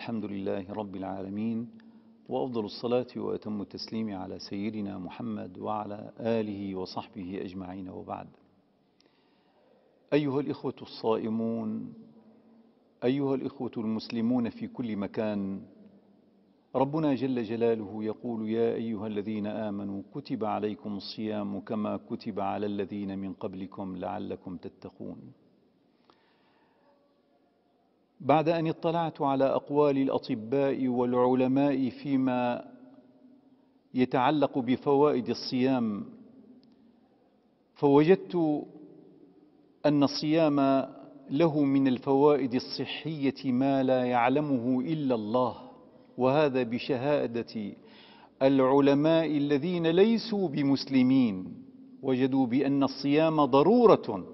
الحمد لله رب العالمين وأفضل الصلاة وأتم التسليم على سيدنا محمد وعلى آله وصحبه أجمعين وبعد أيها الإخوة الصائمون أيها الإخوة المسلمون في كل مكان ربنا جل جلاله يقول يا أيها الذين آمنوا كتب عليكم الصيام كما كتب على الذين من قبلكم لعلكم تتقون بعد أن اطلعت على أقوال الأطباء والعلماء فيما يتعلق بفوائد الصيام فوجدت أن الصيام له من الفوائد الصحية ما لا يعلمه إلا الله وهذا بشهادة العلماء الذين ليسوا بمسلمين وجدوا بأن الصيام ضرورة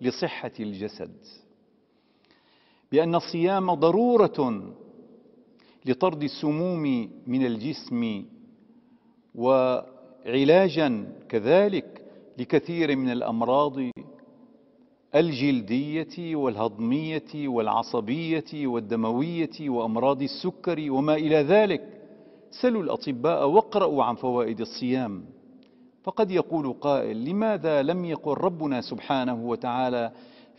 لصحة الجسد بأن الصيام ضرورة لطرد السموم من الجسم وعلاجا كذلك لكثير من الأمراض الجلدية والهضمية والعصبية والدموية وأمراض السكر وما إلى ذلك سلوا الأطباء واقرأوا عن فوائد الصيام فقد يقول قائل لماذا لم يقل ربنا سبحانه وتعالى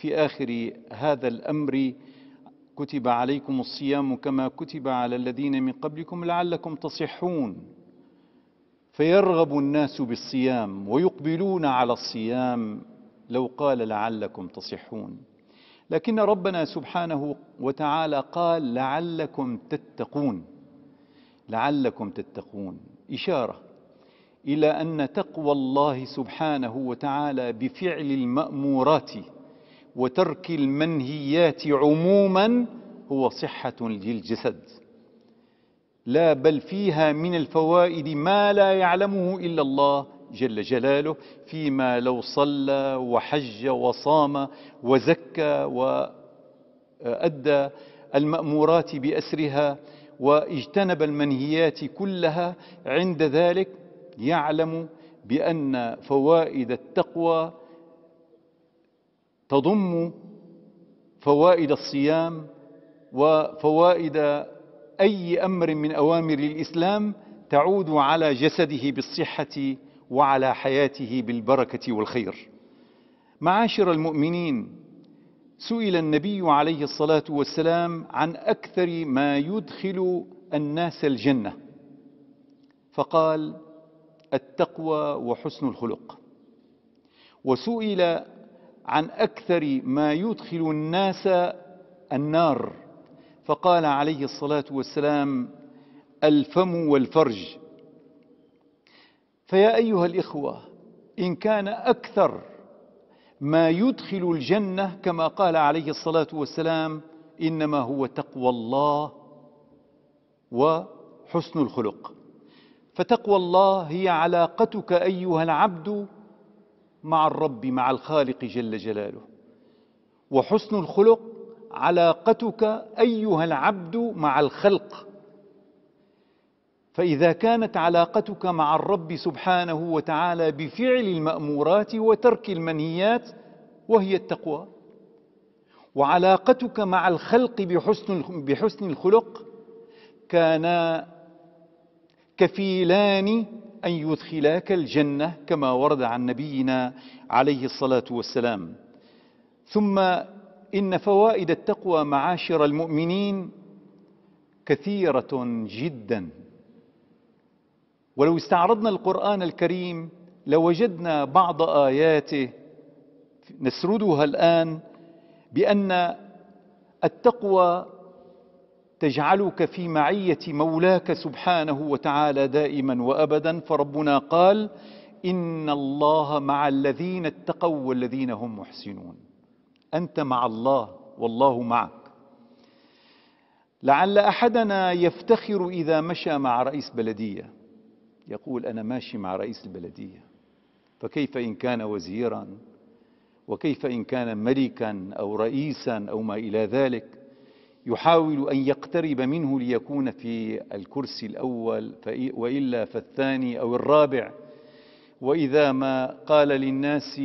في آخر هذا الأمر كتب عليكم الصيام كما كتب على الذين من قبلكم لعلكم تصحون فيرغب الناس بالصيام ويقبلون على الصيام لو قال لعلكم تصحون لكن ربنا سبحانه وتعالى قال لعلكم تتقون لعلكم تتقون إشارة إلى أن تقوى الله سبحانه وتعالى بفعل المأمورات وترك المنهيات عموما هو صحة للجسد لا بل فيها من الفوائد ما لا يعلمه إلا الله جل جلاله فيما لو صلى وحج وصام وزكى وأدى المأمورات بأسرها واجتنب المنهيات كلها عند ذلك يعلم بأن فوائد التقوى تضم فوائد الصيام وفوائد أي أمر من أوامر الإسلام تعود على جسده بالصحة وعلى حياته بالبركة والخير معاشر المؤمنين سئل النبي عليه الصلاة والسلام عن أكثر ما يدخل الناس الجنة فقال التقوى وحسن الخلق وسئل عن أكثر ما يدخل الناس النار فقال عليه الصلاة والسلام الفم والفرج فيا أيها الإخوة إن كان أكثر ما يدخل الجنة كما قال عليه الصلاة والسلام إنما هو تقوى الله وحسن الخلق فتقوى الله هي علاقتك أيها العبد مع الرب مع الخالق جل جلاله وحسن الخلق علاقتك ايها العبد مع الخلق فاذا كانت علاقتك مع الرب سبحانه وتعالى بفعل المامورات وترك المنهيات وهي التقوى وعلاقتك مع الخلق بحسن بحسن الخلق كانا كفيلان أن يدخلاك الجنة كما ورد عن نبينا عليه الصلاة والسلام ثم إن فوائد التقوى معاشر المؤمنين كثيرة جدا ولو استعرضنا القرآن الكريم لوجدنا بعض آياته نسردها الآن بأن التقوى تجعلك في معية مولاك سبحانه وتعالى دائما وأبدا فربنا قال إن الله مع الذين اتقوا والذين هم محسنون أنت مع الله والله معك لعل أحدنا يفتخر إذا مشى مع رئيس بلدية يقول أنا ماشي مع رئيس البلدية فكيف إن كان وزيرا وكيف إن كان ملكا أو رئيسا أو ما إلى ذلك يحاول أن يقترب منه ليكون في الكرسي الأول وإلا فالثاني أو الرابع وإذا ما قال للناس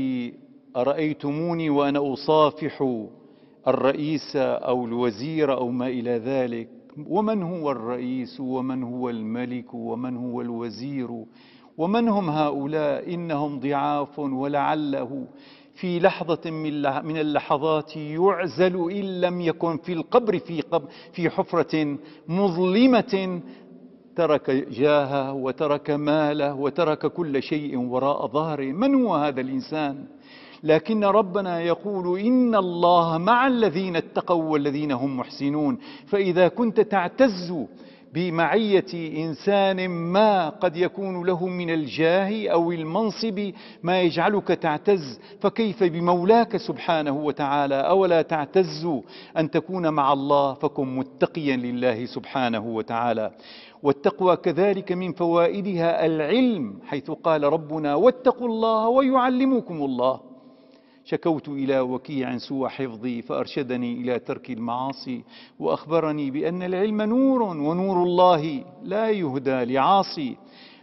أرأيتموني وأنا أصافح الرئيس أو الوزير أو ما إلى ذلك ومن هو الرئيس ومن هو الملك ومن هو الوزير ومن هم هؤلاء إنهم ضعاف ولعله في لحظة من اللحظات يعزل إن لم يكن في القبر في, قبر في حفرة مظلمة ترك جاهه وترك ماله وترك كل شيء وراء ظهره من هو هذا الإنسان؟ لكن ربنا يقول إن الله مع الذين اتقوا والذين هم محسنون فإذا كنت تعتز بمعية إنسان ما قد يكون له من الجاه أو المنصب ما يجعلك تعتز فكيف بمولاك سبحانه وتعالى أولا تعتز أن تكون مع الله فكن متقيا لله سبحانه وتعالى والتقوى كذلك من فوائدها العلم حيث قال ربنا واتقوا الله ويعلمكم الله شكوت إلى وكيع سوى حفظي فأرشدني إلى ترك المعاصي وأخبرني بأن العلم نور ونور الله لا يهدى لعاصي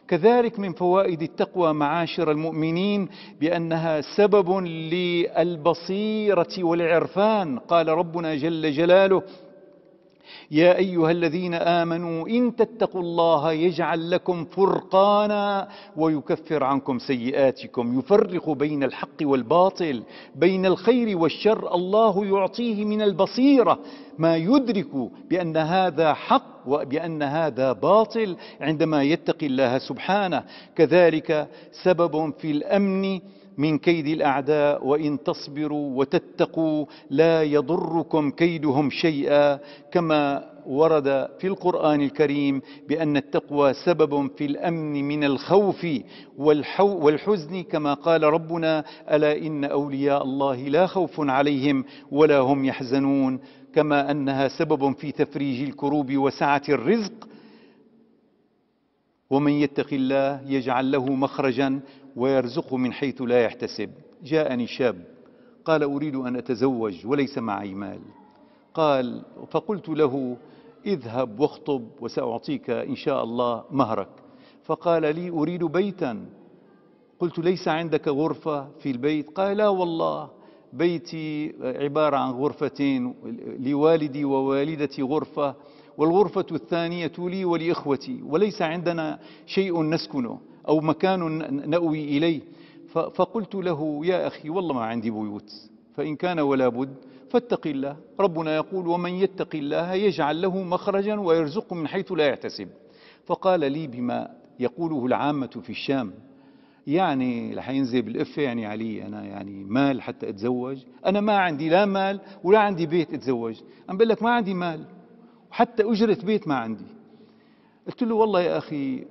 كذلك من فوائد التقوى معاشر المؤمنين بانها سبب للبصيره والعرفان قال ربنا جل جلاله يا أيها الذين آمنوا إن تتقوا الله يجعل لكم فرقانا ويكفر عنكم سيئاتكم يفرق بين الحق والباطل بين الخير والشر الله يعطيه من البصيرة ما يدرك بأن هذا حق وبأن هذا باطل عندما يتقي الله سبحانه كذلك سبب في الأمن من كيد الاعداء وان تصبروا وتتقوا لا يضركم كيدهم شيئا كما ورد في القران الكريم بان التقوى سبب في الامن من الخوف والحزن كما قال ربنا الا ان اولياء الله لا خوف عليهم ولا هم يحزنون كما انها سبب في تفريج الكروب وسعه الرزق ومن يتق الله يجعل له مخرجا ويرزقه من حيث لا يحتسب جاءني شاب قال أريد أن أتزوج وليس معي مال قال فقلت له اذهب واخطب وسأعطيك إن شاء الله مهرك فقال لي أريد بيتا قلت ليس عندك غرفة في البيت قال لا والله بيتي عبارة عن غرفتين لوالدي ووالدتي غرفة والغرفة الثانية لي ولإخوتي وليس عندنا شيء نسكنه أو مكان نأوي إليه فقلت له يا أخي والله ما عندي بيوت فإن كان ولا بد فاتق الله ربنا يقول ومن يتق الله يجعل له مخرجا ويرزقه من حيث لا يحتسب فقال لي بما يقوله العامة في الشام يعني رح ينزل بالإفة يعني علي أنا يعني مال حتى أتزوج أنا ما عندي لا مال ولا عندي بيت أتزوج أنا بقول لك ما عندي مال وحتى أجرة بيت ما عندي قلت له والله يا أخي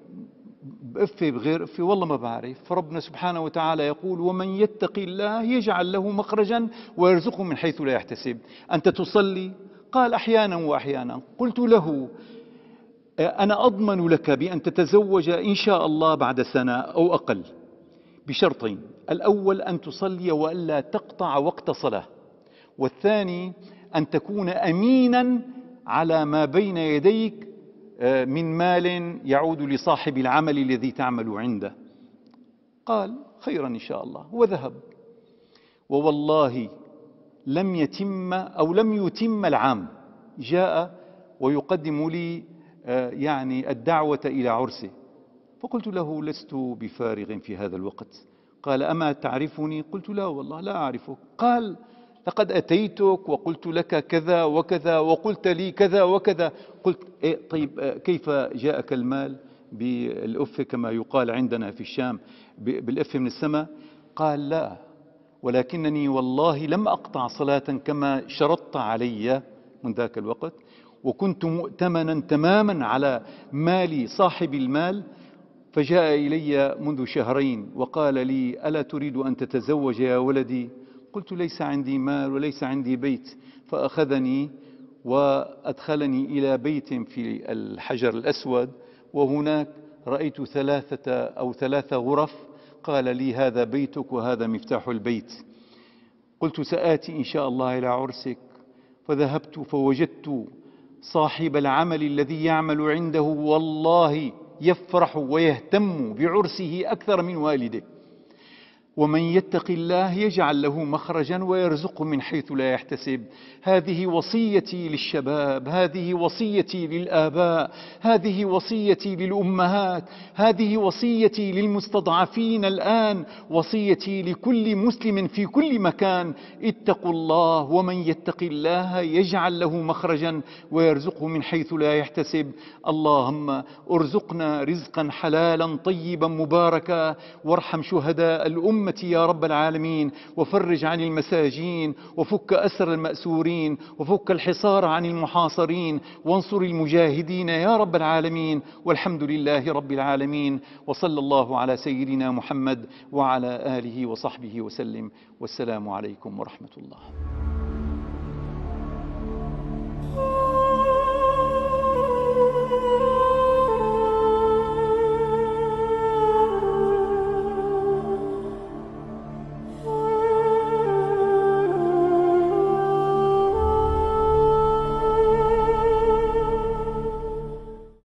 بإفه بغير إفه والله ما بعرف فربنا سبحانه وتعالى يقول ومن يتق الله يجعل له مخرجا ويرزقه من حيث لا يحتسب أنت تصلي قال أحيانا وأحيانا قلت له أنا أضمن لك بأن تتزوج إن شاء الله بعد سنة أو أقل بشرطين الأول أن تصلي وألا تقطع وقت صلاة والثاني أن تكون أمينا على ما بين يديك آه، من مال يعود لصاحب العمل الذي تعمل عنده قال خيرا إن شاء الله وذهب ووالله لم يتم أو لم يتم العام جاء ويقدم لي آه، يعني الدعوة إلى عرسه فقلت له لست بفارغ في هذا الوقت قال أما تعرفني قلت لا والله لا أعرفك قال لقد أتيتك وقلت لك كذا وكذا وقلت لي كذا وكذا قلت إيه طيب آه، كيف جاءك المال بالأف كما يقال عندنا في الشام بالأف من السماء قال لا ولكنني والله لم أقطع صلاة كما شرطت علي من ذاك الوقت وكنت مؤتمنا تماما على مال صاحب المال فجاء إلي منذ شهرين وقال لي ألا تريد أن تتزوج يا ولدي قلت ليس عندي مال وليس عندي بيت فأخذني وأدخلني إلى بيت في الحجر الأسود وهناك رأيت ثلاثة أو ثلاث غرف قال لي هذا بيتك وهذا مفتاح البيت قلت سآتي إن شاء الله إلى عرسك فذهبت فوجدت صاحب العمل الذي يعمل عنده والله يفرح ويهتم بعرسه أكثر من والده ومن يتق الله يجعل له مخرجا ويرزقه من حيث لا يحتسب هذه وصيتي للشباب هذه وصيتي للآباء هذه وصيتي للأمهات هذه وصيتي للمستضعفين الآن وصيتي لكل مسلم في كل مكان اتقوا الله ومن يتق الله يجعل له مخرجا ويرزقه من حيث لا يحتسب اللهم ارزقنا رزقا حلالا طيبا مباركا وارحم شهداء الأمة أئمتي يا رب العالمين وفرج عن المساجين وفك أسر المأسورين وفك الحصار عن المحاصرين وانصر المجاهدين يا رب العالمين والحمد لله رب العالمين وصلى الله على سيدنا محمد وعلى آله وصحبه وسلم والسلام عليكم ورحمة الله Thank you.